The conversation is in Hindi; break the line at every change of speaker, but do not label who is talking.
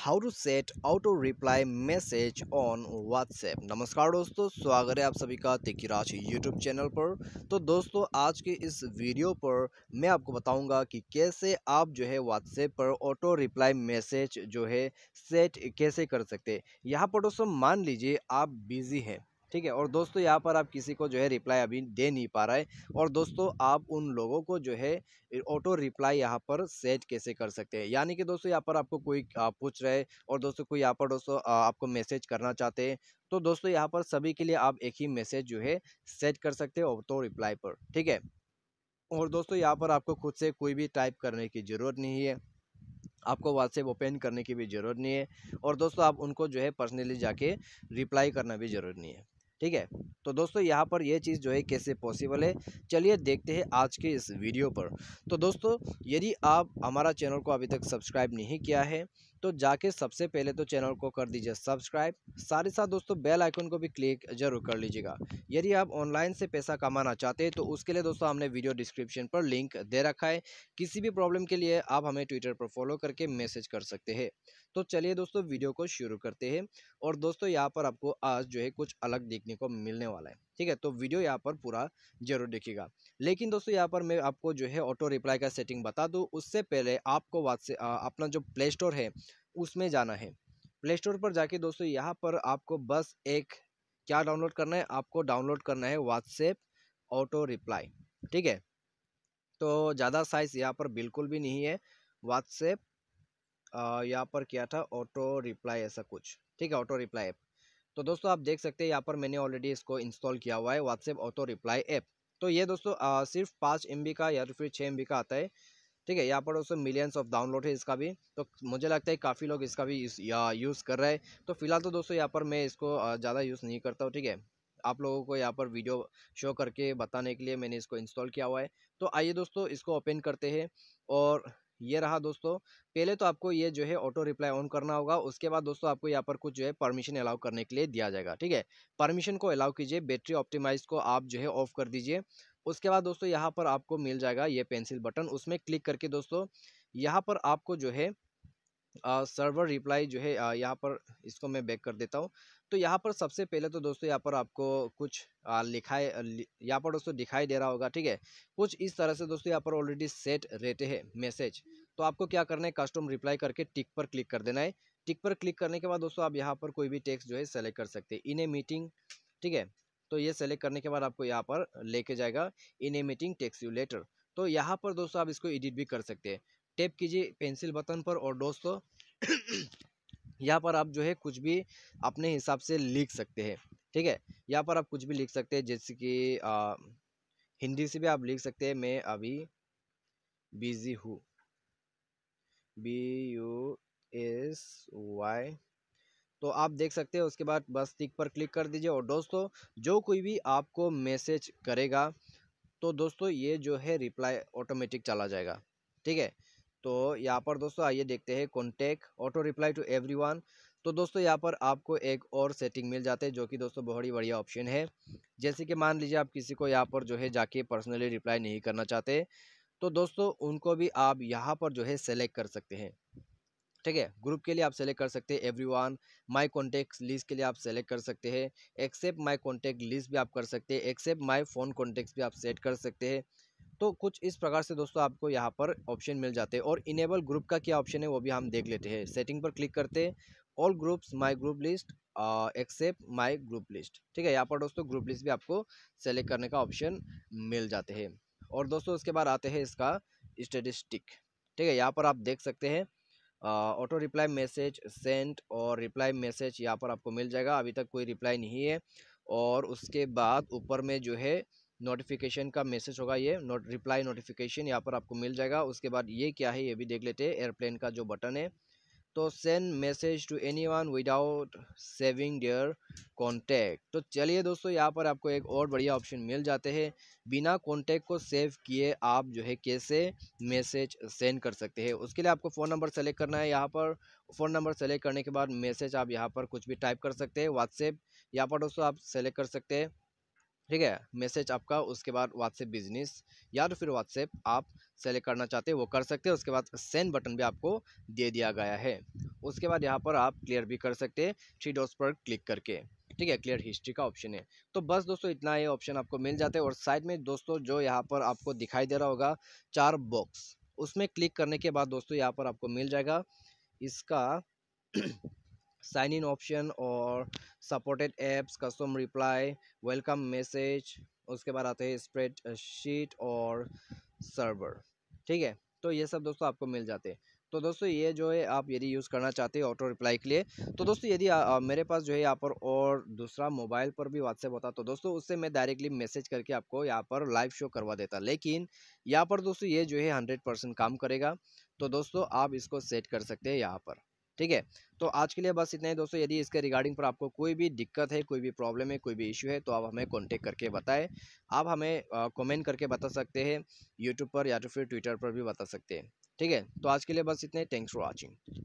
how to set auto reply message on WhatsApp नमस्कार दोस्तों स्वागत है आप सभी का तिकी राज यूट्यूब चैनल पर तो दोस्तों आज के इस वीडियो पर मैं आपको बताऊंगा कि कैसे आप जो है व्हाट्सएप पर ऑटो रिप्लाई मैसेज जो है सेट कैसे कर सकते यहाँ पर दोस्तों मान लीजिए आप बिज़ी हैं ठीक है और दोस्तों यहाँ पर आप किसी को जो है रिप्लाई अभी दे नहीं पा रहे और दोस्तों आप उन लोगों को जो है ऑटो रिप्लाई यहाँ पर सेट कैसे कर सकते हैं यानी कि दोस्तों यहाँ पर आपको कोई पूछ रहे और दोस्तों कोई यहाँ पर दोस्तों आपको मैसेज करना चाहते हैं तो दोस्तों यहाँ पर सभी के लिए आप एक ही मैसेज जो है सेट कर सकते हैं ऑटो रिप्लाई पर ठीक है और दोस्तों यहाँ पर आपको खुद से कोई भी टाइप करने की ज़रूरत नहीं है आपको व्हाट्सएप ओपन करने की भी ज़रूरत नहीं है और दोस्तों आप उनको जो है पर्सनली जाके रिप्लाई करना भी जरूरत नहीं है ठीक है तो दोस्तों यहाँ पर यह चीज़ जो है कैसे पॉसिबल है चलिए देखते हैं आज के इस वीडियो पर तो दोस्तों यदि आप हमारा चैनल को अभी तक सब्सक्राइब नहीं किया है तो जाके सबसे पहले तो चैनल को कर दीजिए सब्सक्राइब साथ ही साथ दोस्तों बेल आइकन को भी क्लिक जरूर कर लीजिएगा यदि आप ऑनलाइन से पैसा कमाना चाहते हैं तो उसके लिए दोस्तों हमने वीडियो डिस्क्रिप्शन पर लिंक दे रखा है किसी भी प्रॉब्लम के लिए आप हमें ट्विटर पर फॉलो करके मैसेज कर सकते हैं तो चलिए दोस्तों वीडियो को शुरू करते हैं और दोस्तों यहाँ पर आपको आज जो है कुछ अलग देखने को मिलने वाला है ठीक है तो वीडियो यहाँ पर पूरा जरूर देखिएगा लेकिन दोस्तों यहाँ पर मैं आपको जो है ऑटो रिप्लाई का सेटिंग बता दूँ उससे पहले आपको व्हाट्सएप अपना जो प्ले स्टोर है उसमें जाना है प्ले स्टोर पर जाके दोस्तों यहाँ पर आपको बस एक क्या डाउनलोड करना है आपको डाउनलोड करना है व्हाट्सएप ऑटो रिप्लाई ठीक है तो ज़्यादा साइज़ यहाँ पर बिल्कुल भी नहीं है व्हाट्सएप यहाँ पर किया था ऑटो रिप्लाई ऐसा कुछ ठीक है ऑटो रिप्लाई ऐप तो दोस्तों आप देख सकते हैं यहाँ पर मैंने ऑलरेडी इसको इंस्टॉल किया हुआ है व्हाट्सएप ऑटो रिप्लाई ऐप तो ये दोस्तों आ, सिर्फ पाँच एम का या तो फिर छः एम का आता है ठीक है यहाँ पर दोस्तों मिलियंस ऑफ डाउनलोड है इसका भी तो मुझे लगता है काफ़ी लोग इसका भी यूज़ कर रहे हैं तो फिलहाल तो दोस्तों यहाँ पर मैं इसको ज़्यादा यूज़ नहीं करता हूँ ठीक है आप लोगों को यहाँ पर वीडियो शो करके बताने के लिए मैंने इसको इंस्टॉल किया हुआ है तो आइए दोस्तों इसको ओपन करते हैं और ये रहा दोस्तों पहले तो आपको ये जो है ऑटो रिप्लाई ऑन करना होगा उसके बाद दोस्तों आपको यहाँ पर कुछ जो है परमिशन अलाउ करने के लिए दिया जाएगा ठीक है परमिशन को अलाउ कीजिए बैटरी ऑप्टिमाइज को आप जो है ऑफ कर दीजिए उसके बाद दोस्तों यहाँ पर आपको मिल जाएगा ये पेंसिल बटन उसमें क्लिक करके दोस्तों यहाँ पर आपको जो है सर्वर रिप्लाई जो है यहाँ पर इसको मैं बैक कर देता हूँ तो यहाँ पर सबसे पहले तो दोस्तों यहाँ पर आपको कुछ लिखा है यहाँ पर दोस्तों दिखाई दे रहा होगा ठीक है कुछ इस तरह से दोस्तों यहाँ पर ऑलरेडी सेट रहते हैं मैसेज तो आपको क्या करना है कस्टम रिप्लाई करके टिक पर क्लिक कर देना है टिक पर क्लिक करने के बाद दोस्तों आप यहाँ पर कोई भी टेक्स्ट जो है सेलेक्ट कर सकते हैं इन ए मीटिंग ठीक है तो ये सेलेक्ट करने के बाद आपको यहाँ पर लेके जाएगा in a meeting text you later तो यहाँ पर दोस्तों आप इसको एडिट भी कर सकते हैं टैप कीजिए पेंसिल बटन पर और दोस्तों यहाँ पर आप जो है कुछ भी अपने हिसाब से लिख सकते हैं ठीक है यहाँ पर आप कुछ भी लिख सकते हैं जैसे कि आ, हिंदी से भी आप लिख सकते हैं मैं अभी बिजी हूँ बी यू एस वाई तो आप देख सकते हैं उसके बाद बस टिक पर क्लिक कर दीजिए और दोस्तों जो कोई भी आपको मैसेज करेगा तो दोस्तों ये जो है रिप्लाई ऑटोमेटिक चला जाएगा ठीक है तो यहाँ पर दोस्तों आइए देखते हैं contact auto reply to every तो दोस्तों यहाँ पर आपको एक और सेटिंग मिल जाती है जो कि दोस्तों बहुत ही बढ़िया ऑप्शन है जैसे कि मान लीजिए आप किसी को यहाँ पर जो है जाके पर्सनली रिप्लाई नहीं करना चाहते तो दोस्तों उनको भी आप यहाँ पर जो है सेलेक्ट कर सकते हैं ठीक है ग्रुप के लिए आप सेलेक्ट कर सकते हैं everyone my contact list के लिए आप सेलेक्ट कर सकते हैं एक्सेप्ट माई कॉन्टेक्ट लिस्ट भी आप कर सकते हैं एक्सेप्ट माई फ़ोन कॉन्टेक्ट भी आप सेट कर सकते हैं तो कुछ इस प्रकार से दोस्तों आपको यहाँ पर ऑप्शन मिल जाते हैं और इनेबल ग्रुप का क्या ऑप्शन है वो भी हम देख लेते हैं सेटिंग पर क्लिक करते हैं all groups my group list except my group list ठीक है यहाँ पर दोस्तों ग्रुप लिस्ट भी आपको सेलेक्ट करने का ऑप्शन मिल जाते हैं और दोस्तों उसके बाद आते हैं इसका स्टेटिस्टिक ठीक है यहाँ पर आप देख सकते हैं ऑटो रिप्लाई मैसेज सेंट और रिप्लाई मैसेज यहाँ पर आपको मिल जाएगा अभी तक कोई रिप्लाई नहीं है और उसके बाद ऊपर में जो है नोटिफिकेशन का मैसेज होगा ये नोट रिप्लाई नोटिफिकेशन यहाँ पर आपको मिल जाएगा उसके बाद ये क्या है ये भी देख लेते हैं एयरप्लेन का जो बटन है तो send message to anyone without saving their contact तो चलिए दोस्तों यहाँ पर आपको एक और बढ़िया ऑप्शन मिल जाते हैं बिना कॉन्टैक्ट को सेव किए आप जो है कैसे मैसेज सेंड कर सकते हैं उसके लिए आपको फ़ोन नंबर सेलेक्ट करना है यहाँ पर फ़ोन नंबर सेलेक्ट करने के बाद मैसेज आप यहाँ पर कुछ भी टाइप कर सकते हैं व्हाट्सएप यहाँ पर दोस्तों आप सेलेक्ट कर सकते हैं ठीक है मैसेज आपका उसके बाद व्हाट्सएप बिजनेस या तो फिर व्हाट्सएप आप सेलेक्ट करना चाहते हैं वो कर सकते हैं उसके बाद सेंड बटन भी आपको दे दिया गया है उसके बाद यहाँ पर आप क्लियर भी कर सकते हैं थ्री डॉट्स पर क्लिक करके ठीक है क्लियर हिस्ट्री का ऑप्शन है तो बस दोस्तों इतना ही ऑप्शन आपको मिल जाता है और साइड में दोस्तों जो यहाँ पर आपको दिखाई दे रहा होगा चार बॉक्स उसमें क्लिक करने के बाद दोस्तों यहाँ पर आपको मिल जाएगा इसका साइन इन ऑप्शन और supported apps custom reply welcome message उसके बाद आते हैं स्प्रेड शीट और सर्वर ठीक है तो ये सब दोस्तों आपको मिल जाते हैं तो दोस्तों ये जो है आप यदि यूज़ करना चाहते हो ऑटो रिप्लाई के लिए तो दोस्तों यदि मेरे पास जो है यहाँ पर और दूसरा मोबाइल पर भी व्हाट्सएप होता तो दोस्तों उससे मैं डायरेक्टली मैसेज करके आपको यहाँ पर लाइव शो करवा देता लेकिन यहाँ पर दोस्तों ये जो है हंड्रेड परसेंट काम करेगा तो दोस्तों आप इसको सेट कर सकते हैं यहाँ पर ठीक है तो आज के लिए बस इतना ही दोस्तों यदि इसके रिगार्डिंग पर आपको कोई भी दिक्कत है कोई भी प्रॉब्लम है कोई भी इश्यू है तो आप हमें कॉन्टेक्ट करके बताएं आप हमें कमेंट करके बता सकते हैं यूट्यूब पर या तो फिर ट्विटर पर भी बता सकते हैं ठीक है तो आज के लिए बस इतने थैंक्स फॉर वॉचिंग